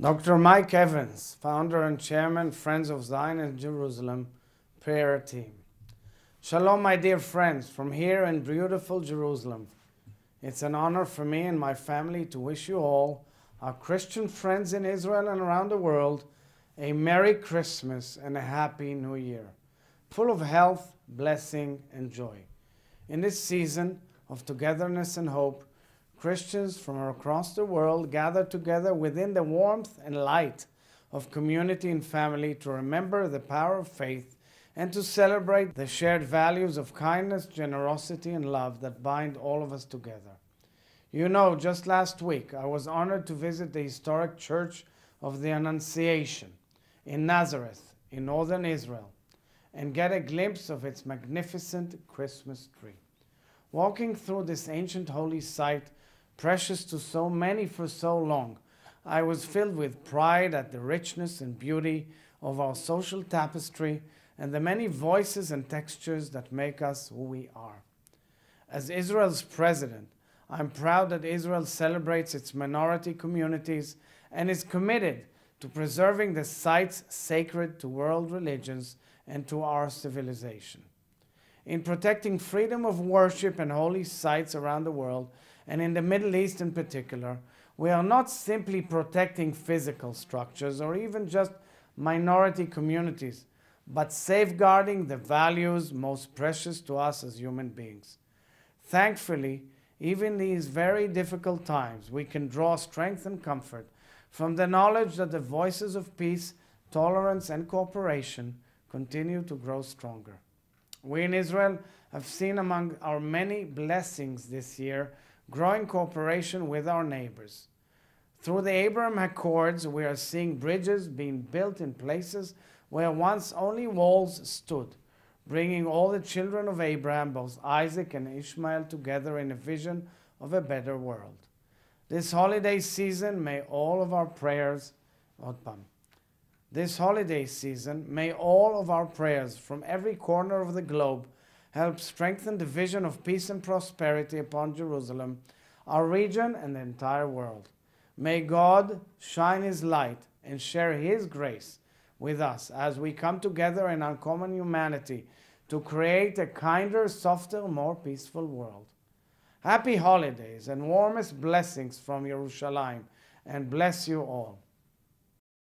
Dr. Mike Evans, founder and chairman, Friends of Zion and Jerusalem prayer team. Shalom, my dear friends, from here in beautiful Jerusalem. It's an honor for me and my family to wish you all, our Christian friends in Israel and around the world, a Merry Christmas and a Happy New Year, full of health, blessing, and joy. In this season of togetherness and hope, Christians from across the world gather together within the warmth and light of community and family to remember the power of faith and to celebrate the shared values of kindness, generosity, and love that bind all of us together. You know, just last week I was honored to visit the historic Church of the Annunciation in Nazareth, in northern Israel, and get a glimpse of its magnificent Christmas tree. Walking through this ancient holy site precious to so many for so long. I was filled with pride at the richness and beauty of our social tapestry and the many voices and textures that make us who we are. As Israel's president, I'm proud that Israel celebrates its minority communities and is committed to preserving the sites sacred to world religions and to our civilization. In protecting freedom of worship and holy sites around the world, and in the Middle East in particular, we are not simply protecting physical structures or even just minority communities, but safeguarding the values most precious to us as human beings. Thankfully, even these very difficult times, we can draw strength and comfort from the knowledge that the voices of peace, tolerance, and cooperation continue to grow stronger. We in Israel have seen among our many blessings this year growing cooperation with our neighbors. Through the Abraham Accords, we are seeing bridges being built in places where once only walls stood, bringing all the children of Abraham, both Isaac and Ishmael, together in a vision of a better world. This holiday season, may all of our prayers, this holiday season, may all of our prayers from every corner of the globe help strengthen the vision of peace and prosperity upon Jerusalem, our region, and the entire world. May God shine His light and share His grace with us as we come together in uncommon humanity to create a kinder, softer, more peaceful world. Happy holidays and warmest blessings from Jerusalem, and bless you all.